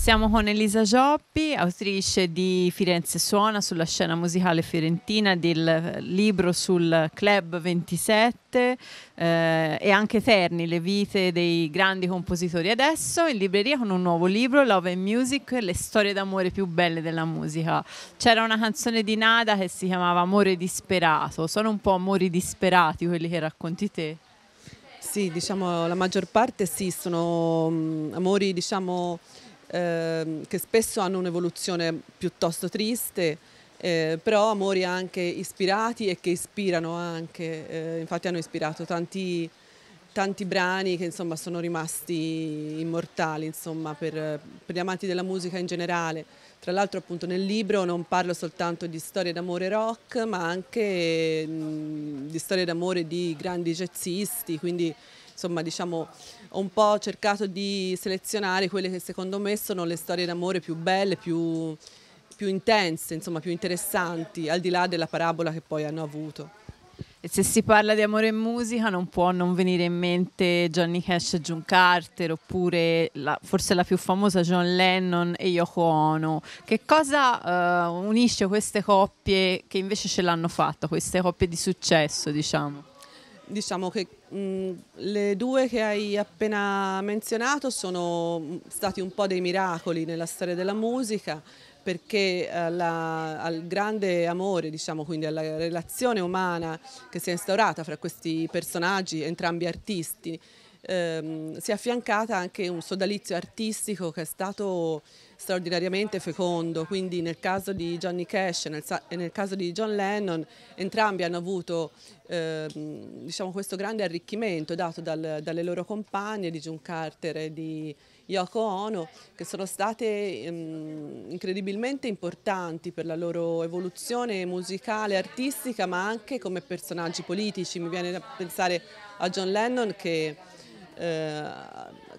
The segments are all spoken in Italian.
Siamo con Elisa Gioppi, autrice di Firenze Suona sulla scena musicale fiorentina, del eh, libro sul Club 27 eh, e anche Terni, le vite dei grandi compositori. Adesso in libreria con un nuovo libro, Love and Music, le storie d'amore più belle della musica. C'era una canzone di Nada che si chiamava Amore disperato, sono un po' amori disperati quelli che racconti te. Sì, diciamo la maggior parte sì, sono um, amori diciamo Ehm, che spesso hanno un'evoluzione piuttosto triste, eh, però amori anche ispirati e che ispirano anche, eh, infatti hanno ispirato tanti, tanti brani che insomma, sono rimasti immortali insomma, per, per, gli amanti della musica in generale. Tra l'altro appunto nel libro non parlo soltanto di storie d'amore rock ma anche mh, mm, di storie d'amore di grandi jazzisti, quindi insomma diciamo ho un po' cercato di selezionare quelle che secondo me sono le storie d'amore più belle, più, più intense, insomma più interessanti, al di là della parabola che poi hanno avuto. E se si parla di amore e musica non può non venire in mente Johnny Cash e June Carter oppure la, forse la più famosa John Lennon e Yoko Ono. Che cosa uh, unisce queste coppie che invece ce l'hanno fatta, queste coppie di successo diciamo? Diciamo che Mm, le due che hai appena menzionato sono mm, stati un po' dei miracoli nella storia della musica perché alla, eh, al grande amore, diciamo, quindi alla relazione umana che si è instaurata fra questi personaggi, entrambi artisti, ehm, si è affiancata anche un sodalizio artistico che è stato straordinariamente fecondo, quindi nel caso di Johnny Cash nel, e nel caso di John Lennon entrambi hanno avuto ehm, diciamo, questo grande arricchimento dato dal, dalle loro compagne di June Carter e di Yoko Ono che sono state ehm, incredibilmente importanti per la loro evoluzione musicale, artistica ma anche come personaggi politici, mi viene da pensare a John Lennon che eh,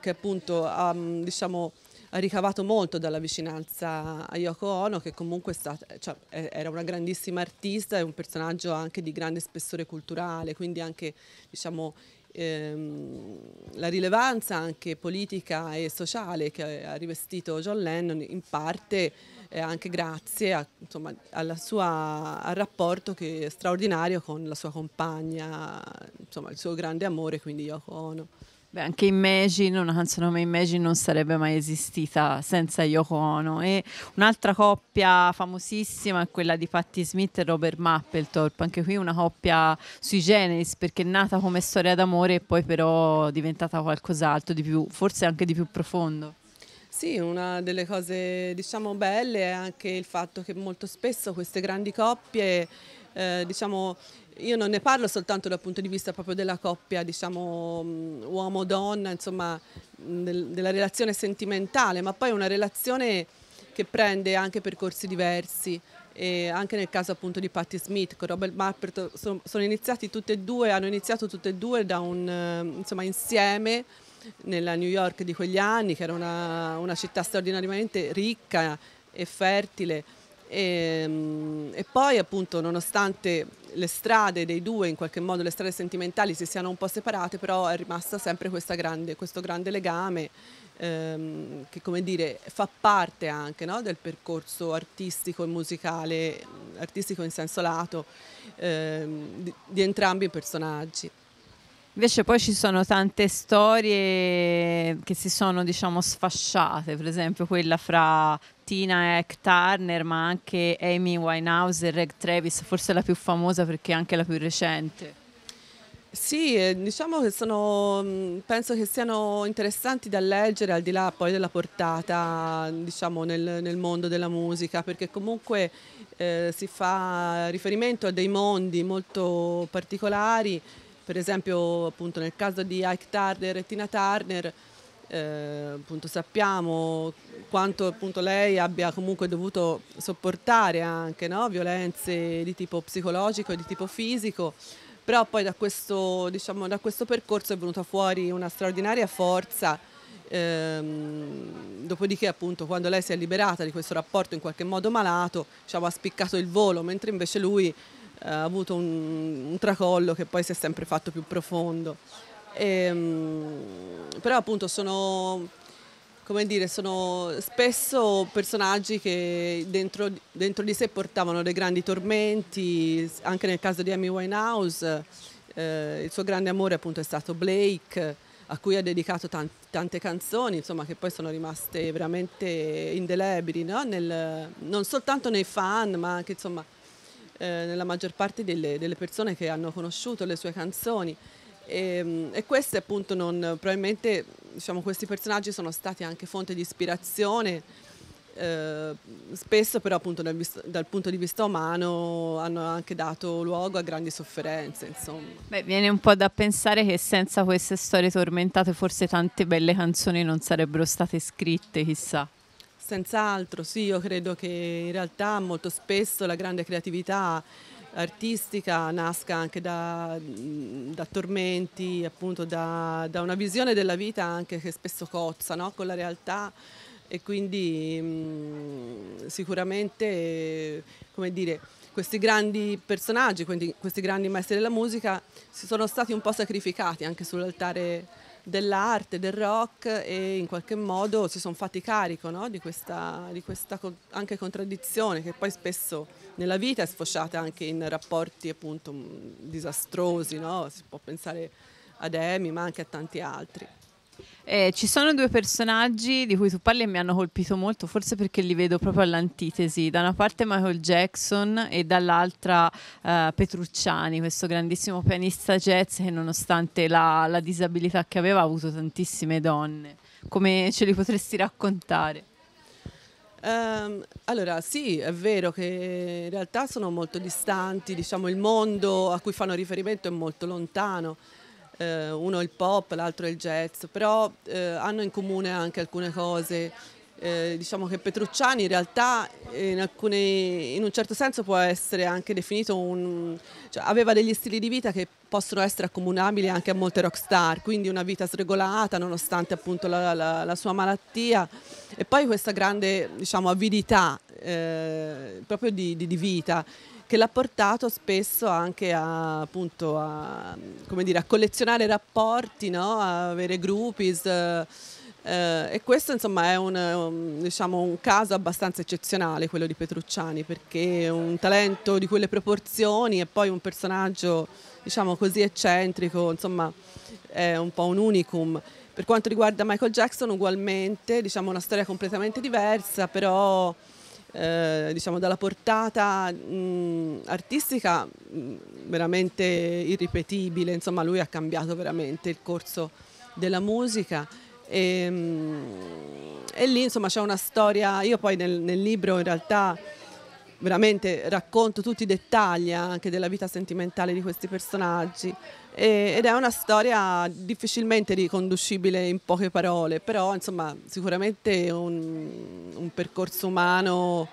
che appunto ha, mm, diciamo, ha, ricavato molto dalla vicinanza a Yoko Ono che comunque stata, cioè, era una grandissima artista e un personaggio anche di grande spessore culturale, quindi anche diciamo, ehm, la rilevanza anche politica e sociale che ha rivestito John Lennon in parte è anche grazie a, insomma, sua, al rapporto straordinario con la sua compagna, insomma, il suo grande amore, quindi Yoko Ono. Beh, anche Imagine, una canzone come Imagine non sarebbe mai esistita senza Yoko Ono. E un'altra coppia famosissima è quella di Patti Smith e Robert Mapplethorpe, anche qui una coppia sui generis perché è nata come storia d'amore e poi però è diventata qualcos'altro di più, forse anche di più profondo. Sì, una delle cose diciamo belle è anche il fatto che molto spesso queste grandi coppie eh, diciamo, io non ne parlo soltanto dal punto di vista proprio della coppia, diciamo, mm, uomo-donna, insomma, mm, del, della relazione sentimentale, ma poi una relazione che prende anche percorsi diversi. E anche nel caso appunto di Patti Smith con Robert Marpert sono, sono iniziati tutti e due, hanno iniziato tutte e due da un, eh, insomma, insieme nella New York di quegli anni, che era una, una città straordinariamente ricca e fertile e, ehm, e, poi appunto nonostante le strade dei due, in qualche modo le strade sentimentali si siano un po' separate, però è rimasta sempre grande, questo grande legame ehm, che come dire fa parte anche no, del percorso artistico e musicale, artistico in senso lato, ehm, di, di entrambi i personaggi. Invece poi ci sono tante storie che si sono diciamo sfasciate, per esempio quella fra Martina e Eck Turner, ma anche Amy Winehouse e Reg Travis, forse la più famosa perché è anche la più recente. Sì, eh, diciamo che sono, mm, penso che siano interessanti da leggere al di là poi della portata diciamo, nel, nel mondo della musica perché comunque eh, si fa riferimento a dei mondi molto particolari, per esempio appunto nel caso di Ike Turner e Tina Turner eh, appunto, sappiamo quanto appunto, lei abbia comunque dovuto sopportare anche no? violenze di tipo psicologico e di tipo fisico, però poi da questo, diciamo, da questo percorso è venuta fuori una straordinaria forza. Ehm, dopodiché appunto quando lei si è liberata di questo rapporto in qualche modo malato diciamo, ha spiccato il volo mentre invece lui eh, ha avuto un, un tracollo che poi si è sempre fatto più profondo. E, ehm, però appunto sono, come dire, sono spesso personaggi che dentro, dentro di sé portavano dei grandi tormenti, anche nel caso di Amy Winehouse, eh, il suo grande amore appunto è stato Blake a cui ha dedicato tante, tante canzoni, insomma, che poi sono rimaste veramente indelebili, no? Nel, non soltanto nei fan, ma anche insomma, eh, nella maggior parte delle, delle persone che hanno conosciuto le sue canzoni. E, ehm, e queste appunto non, probabilmente diciamo, questi personaggi sono stati anche fonte di ispirazione, eh, spesso però appunto dal, dal, punto di vista umano hanno anche dato luogo a grandi sofferenze. Insomma. Beh, viene un po' da pensare che senza queste storie tormentate forse tante belle canzoni non sarebbero state scritte, chissà. Senz'altro, sì, io credo che in realtà molto spesso la grande creatività artistica nasca anche da, mm, da tormenti, appunto da, da, una visione della vita anche che spesso cozza no? con la realtà e quindi mh, mm, sicuramente come dire, questi grandi personaggi, quindi questi grandi maestri della musica, si sono stati un po' sacrificati anche sull'altare dell'arte, del rock e in qualche modo si sono fatti carico no? di, questa, di questa anche contraddizione che poi spesso nella vita è sfociata anche in rapporti appunto disastrosi, no? si può pensare ad Emi ma anche a tanti altri. Eh, ci sono due personaggi di cui tu parli e mi hanno colpito molto, forse perché li vedo proprio all'antitesi. Da una parte Michael Jackson e dall'altra eh, Petrucciani, questo grandissimo pianista jazz che nonostante la, la disabilità che aveva ha avuto tantissime donne. Come ce li potresti raccontare? Um, allora, sì, è vero che in realtà sono molto distanti, diciamo il mondo a cui fanno riferimento è molto lontano eh, uno il pop, l'altro il jazz, però eh, hanno in comune anche alcune cose. Eh, diciamo che Petrucciani in realtà in, alcune, in, un certo senso può essere anche definito un... Cioè aveva degli stili di vita che possono essere accomunabili anche a molte rockstar, quindi una vita sregolata nonostante appunto la, la, la sua malattia e poi questa grande diciamo, avidità eh, proprio di, di, di vita che l'ha portato spesso anche a, appunto, a, dire, a collezionare rapporti, no? a avere groupies. Eh, eh, e questo insomma è un, un, diciamo, un, caso abbastanza eccezionale quello di Petrucciani perché un talento di quelle proporzioni e poi un personaggio diciamo, così eccentrico insomma è un po' un unicum. Per quanto riguarda Michael Jackson ugualmente diciamo una storia completamente diversa però eh, diciamo, dalla portata mh, artistica mh, veramente irripetibile, insomma lui ha cambiato veramente il corso della musica e, mh, e lì insomma c'è una storia, io poi nel, nel libro in realtà veramente racconto tutti i dettagli anche della vita sentimentale di questi personaggi, e, ed è una storia difficilmente riconducibile in poche parole, però insomma sicuramente un, un percorso umano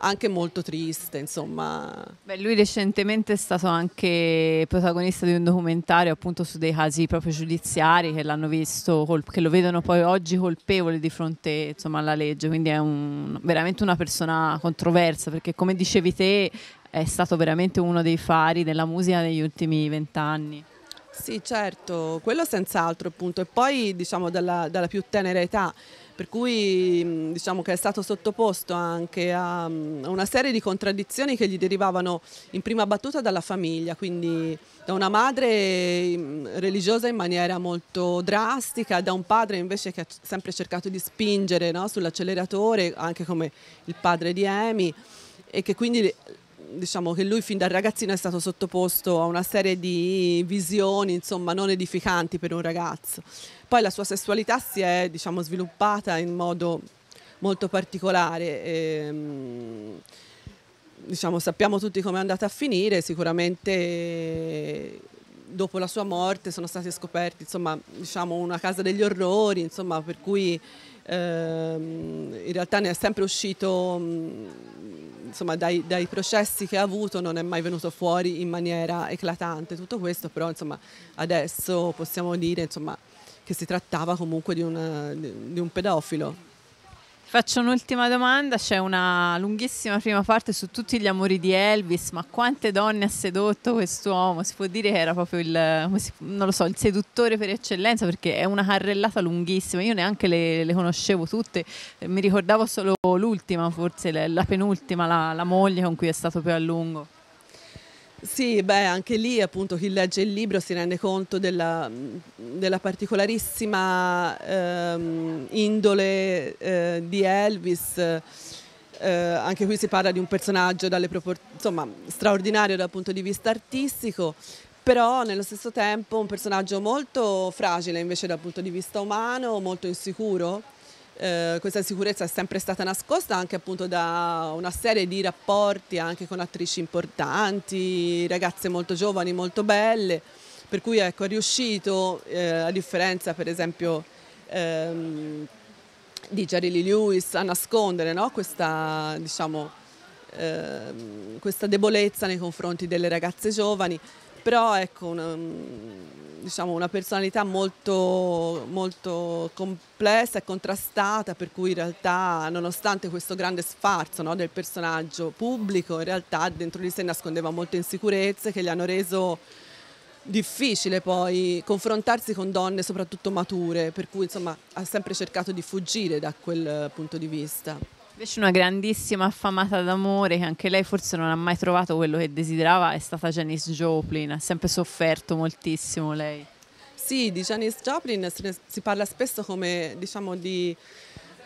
anche molto triste, insomma. Beh, lui recentemente è stato anche protagonista di un documentario appunto su dei casi proprio giudiziari che l'hanno visto, che lo vedono poi oggi colpevole di fronte insomma, alla legge, quindi è un, veramente una persona controversa perché come dicevi te è stato veramente uno dei fari della musica negli ultimi vent'anni. Sì, certo, quello senz'altro appunto, e poi diciamo dalla, dalla più tenera età per cui mm, diciamo che è stato sottoposto anche mm, a, una serie di contraddizioni che gli derivavano in prima battuta dalla famiglia, quindi da una madre mm, religiosa in maniera molto drastica, da un padre invece che ha sempre cercato di spingere no, sull'acceleratore, anche come il padre di Amy, e che quindi diciamo che lui fin da ragazzino è stato sottoposto a una serie di visioni, insomma, non edificanti per un ragazzo. Poi la sua sessualità si è, diciamo, sviluppata in modo molto particolare. E, ehm, diciamo, sappiamo tutti come è andata a finire, sicuramente dopo la sua morte sono stati scoperti insomma, diciamo, una casa degli orrori, insomma, per cui ehm, in realtà ne è sempre uscito insomma, dai, dai, processi che ha avuto non è mai venuto fuori in maniera eclatante tutto questo, però insomma, adesso possiamo dire insomma, che si trattava comunque di, una, di un pedofilo. Faccio un'ultima domanda, c'è una lunghissima prima parte su tutti gli amori di Elvis, ma quante donne ha sedotto questo uomo? Si può dire che era proprio il, si, so, il seduttore per eccellenza perché è una carrellata lunghissima, io neanche le, le conoscevo tutte, mi ricordavo solo l'ultima, forse la, penultima, la, la moglie con cui è stato più a lungo. Sì, beh, anche lì appunto chi legge il libro si rende conto della, della particolarissima ehm, indole eh, di Elvis. Eh, anche qui si parla di un personaggio insomma, straordinario dal punto di vista artistico, però nello stesso tempo un personaggio molto fragile invece dal punto di vista umano, molto insicuro eh, questa sicurezza è sempre stata nascosta anche appunto da una serie di rapporti anche con attrici importanti, ragazze molto giovani, molto belle, per cui ecco, è riuscito, eh, a differenza per esempio ehm, di Jerry Lee Lewis, a nascondere no? questa, diciamo, ehm, questa debolezza nei confronti delle ragazze giovani però ecco una, mm, diciamo, una personalità molto, molto, complessa e contrastata per cui in realtà nonostante questo grande sfarzo no, del personaggio pubblico in realtà dentro di sé nascondeva molte insicurezze che gli hanno reso difficile poi confrontarsi con donne soprattutto mature per cui insomma ha sempre cercato di fuggire da quel eh, punto di vista. Invece una grandissima affamata d'amore che anche lei forse non ha mai trovato quello che desiderava è stata Janice Joplin, ha sempre sofferto moltissimo lei. Sì, di Janice Joplin si parla spesso come diciamo di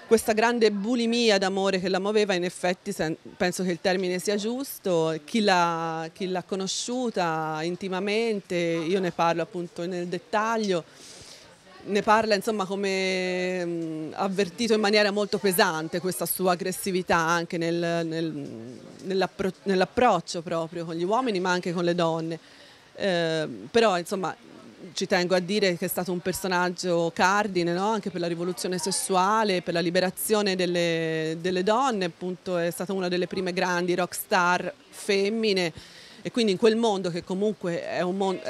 questa grande bulimia d'amore che la muoveva, in effetti penso che il termine sia giusto, chi l'ha conosciuta intimamente, io ne parlo appunto nel dettaglio, ne parla insomma come mh, mm, avvertito in maniera molto pesante questa sua aggressività anche nel, nel, nell'appro, nell'approccio proprio con gli uomini ma anche con le donne. Eh, però insomma ci tengo a dire che è stato un personaggio cardine no? anche per la rivoluzione sessuale, per la liberazione delle, delle donne, appunto è stata una delle prime grandi rock star femmine e quindi in quel mondo che comunque è un mondo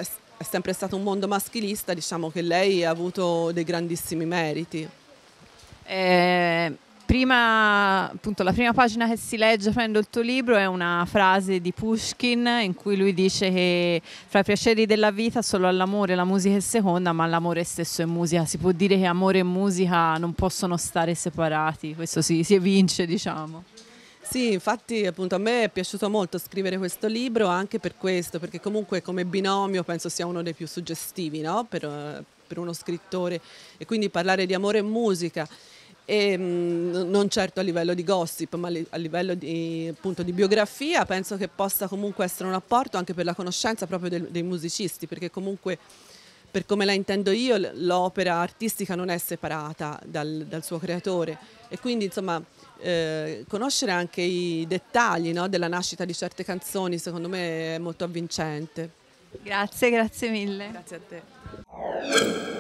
è sempre stato un mondo maschilista, diciamo che lei ha avuto dei grandissimi meriti. Eh, prima, appunto, la prima pagina che si legge prendo il tuo libro è una frase di Pushkin in cui lui dice che fra i piaceri della vita solo all'amore la musica è seconda, ma l'amore stesso è musica. Si può dire che amore e musica non possono stare separati, questo si, si evince, diciamo. Sì, infatti appunto a me è piaciuto molto scrivere questo libro anche per questo, perché comunque come binomio penso sia uno dei più suggestivi no? per, per uno scrittore e quindi parlare di amore e musica. E, ehm, mh, non certo a livello di gossip, ma a livello di, appunto, di, biografia, penso che possa comunque essere un apporto anche per la conoscenza proprio del, dei musicisti, perché comunque per come la intendo io l'opera artistica non è separata dal, dal suo creatore e quindi insomma eh, conoscere anche i dettagli no, della nascita di certe canzoni secondo me è molto avvincente. Grazie, grazie mille. Grazie a te.